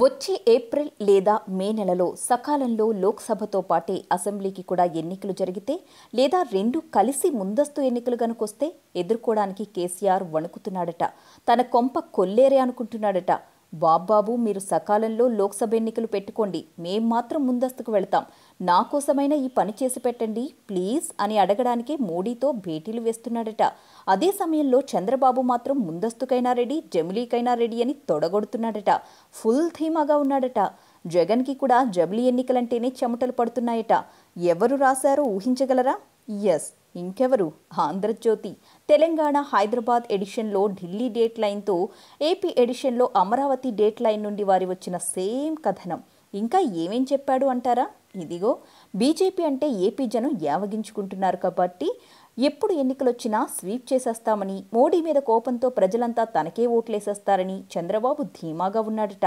వచ్చే ఏప్రిల్ లేదా మే నెలలో సకాలంలో లోక్సభతో పాటే అసెంబ్లీకి కూడా ఎన్నికలు జరిగితే లేదా రెండు కలిసి ముందస్తు ఎన్నికలు గనుకొస్తే ఎదుర్కోవడానికి కేసీఆర్ వణుకుతున్నాడట తన కొంప కొల్లేరే అనుకుంటున్నాడట బాబ్బాబు మీరు సకాలంలో లోక్సభ ఎన్నికలు పెట్టుకోండి మేం మాత్రం ముందస్తుకు వెళతాం నా కోసమైనా ఈ పని చేసి పెట్టండి ప్లీజ్ అని అడగడానికి మోడీతో భేటీలు వేస్తున్నాడట అదే సమయంలో చంద్రబాబు మాత్రం ముందస్తుకైనా రెడీ జమిలీకైనా రెడీ అని తొడగొడుతున్నాడట ఫుల్ ధీమాగా ఉన్నాడట జగన్కి కూడా జమిలీ ఎన్నికలంటేనే చెమటలు పడుతున్నాయట ఎవరు రాశారో ఊహించగలరా ఎస్ ఇంకెవరు ఆంధ్రజ్యోతి తెలంగాణ హైదరాబాద్ ఎడిషన్లో ఢిల్లీ డేట్ లైన్తో ఏపీ ఎడిషన్లో అమరావతి డేట్ లైన్ నుండి వారి వచ్చిన సేమ్ కథనం ఇంకా ఏమేం చెప్పాడు అంటారా ఇదిగో బీజేపీ అంటే ఏపీ జనం యావగించుకుంటున్నారు కాబట్టి ఎప్పుడు ఎన్నికలొచ్చినా స్వీప్ చేసేస్తామని మోడీ మీద కోపంతో ప్రజలంతా తనకే ఓట్లేసేస్తారని చంద్రబాబు ధీమాగా ఉన్నాడట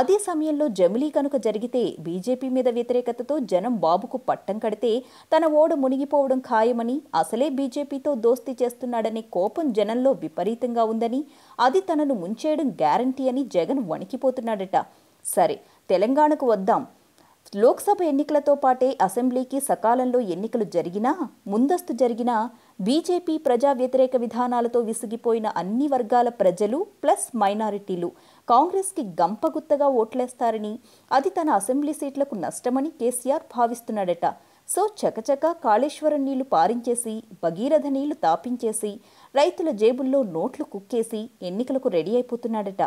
అదే సమయంలో జమిలీ కనుక జరిగితే బీజేపీ మీద వ్యతిరేకతతో జనం బాబుకు పట్టం కడితే తన ఓడ మునిగిపోవడం ఖాయమని అసలే బీజేపీతో దోస్తీ చేస్తున్నాడనే కోపం జనంలో విపరీతంగా ఉందని అది తనను ముంచేయడం గ్యారంటీ అని జగన్ వణికిపోతున్నాడట సరే తెలంగాణకు వద్దాం లోక్సభ ఎన్నికలతో పాటే అసెంబ్లీకి సకాలంలో ఎన్నికలు జరిగినా ముందస్తు జరిగినా బీజేపీ ప్రజా వ్యతిరేక విధానాలతో విసిగిపోయిన అన్ని వర్గాల ప్రజలు ప్లస్ మైనారిటీలు కాంగ్రెస్కి గంపగుత్తగా ఓట్లేస్తారని అది తన అసెంబ్లీ సీట్లకు నష్టమని కేసీఆర్ భావిస్తున్నాడట సో చకచక కాళేశ్వరం నీళ్లు పారించేసి భగీరథ నీళ్లు తాపించేసి రైతుల జేబుల్లో నోట్లు కుక్కేసి ఎన్నికలకు రెడీ అయిపోతున్నాడట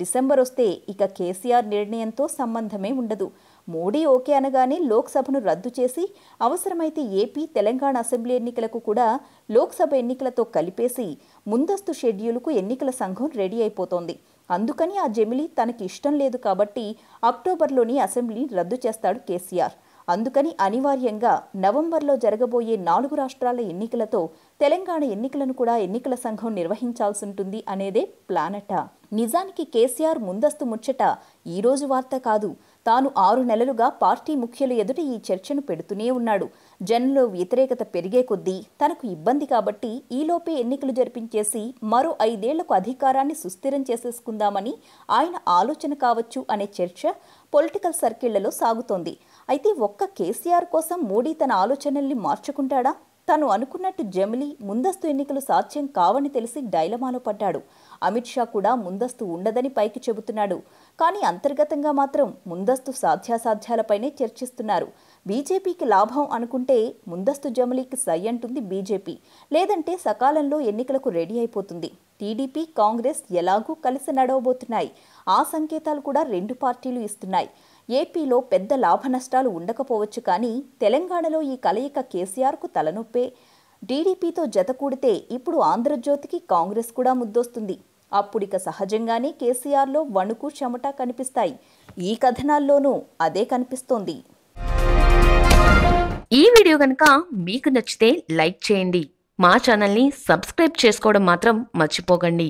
డిసెంబర్ వస్తే ఇక కేసీఆర్ నిర్ణయంతో సంబంధమే ఉండదు మోడీ ఓకే అనగానే లోక్సభను రద్దు చేసి అవసరమైతే ఏపీ తెలంగాణ అసెంబ్లీ ఎన్నికలకు కూడా లోక్సభ ఎన్నికలతో కలిపేసి ముందస్తు షెడ్యూల్కు ఎన్నికల సంఘం రెడీ అయిపోతోంది అందుకని ఆ జమిలి తనకి ఇష్టం లేదు కాబట్టి అక్టోబర్లోని అసెంబ్లీ రద్దు చేస్తాడు కేసీఆర్ అందుకని అనివార్యంగా నవంబర్లో జరగబోయే నాలుగు రాష్ట్రాల ఎన్నికలతో తెలంగాణ ఎన్నికలను కూడా ఎన్నికల సంఘం నిర్వహించాల్సి ఉంటుంది అనేదే ప్లానట నిజానికి కేసీఆర్ ముందస్తు ముచ్చట ఈరోజు వార్త కాదు తాను ఆరు నెలలుగా పార్టీ ముఖ్యుల ఎదుట ఈ చర్చను పెడుతూనే ఉన్నాడు జనంలో వ్యతిరేకత పెరిగే కొద్దీ తనకు ఇబ్బంది కాబట్టి ఈలోపే ఎన్నికలు జరిపించేసి మరో ఐదేళ్లకు అధికారాన్ని సుస్థిరం చేసేసుకుందామని ఆయన ఆలోచన కావచ్చు అనే చర్చ పొలిటికల్ సర్కిళ్లలో సాగుతోంది అయితే ఒక్క కేసీఆర్ కోసం మోడీ తన ఆలోచనల్ని మార్చుకుంటాడా తాను అనుకున్నట్టు జమిలీ ముందస్తు ఎన్నికలు సాధ్యం కావని తెలిసి డైలమాలో పడ్డాడు అమిత్ షా కూడా ముందస్తు ఉండదని పైకి చెబుతున్నాడు కానీ అంతర్గతంగా మాత్రం ముందస్తు సాధ్యాసాధ్యాలపైనే చర్చిస్తున్నారు బీజేపీకి లాభం అనుకుంటే ముందస్తు జమిలీకి సై అంటుంది బీజేపీ లేదంటే సకాలంలో ఎన్నికలకు రెడీ అయిపోతుంది టీడీపీ కాంగ్రెస్ ఎలాగూ కలిసి నడవబోతున్నాయి ఆ సంకేతాలు కూడా రెండు పార్టీలు ఇస్తున్నాయి ఏపీలో పెద్ద లాభ నష్టాలు ఉండకపోవచ్చు కానీ తెలంగాణలో ఈ కలయిక కేసీఆర్కు తలనొప్పే టీడీపీతో జతకూడితే ఇప్పుడు ఆంధ్రజ్యోతికి కాంగ్రెస్ కూడా ముద్దొస్తుంది అప్పుడిక సహజంగానే కేసీఆర్లో వణుకు చెమట కనిపిస్తాయి ఈ కథనాల్లోనూ అదే కనిపిస్తోంది ఈ వీడియో కనుక మీకు నచ్చితే లైక్ చేయండి మా ఛానల్ని సబ్స్క్రైబ్ చేసుకోవడం మాత్రం మర్చిపోకండి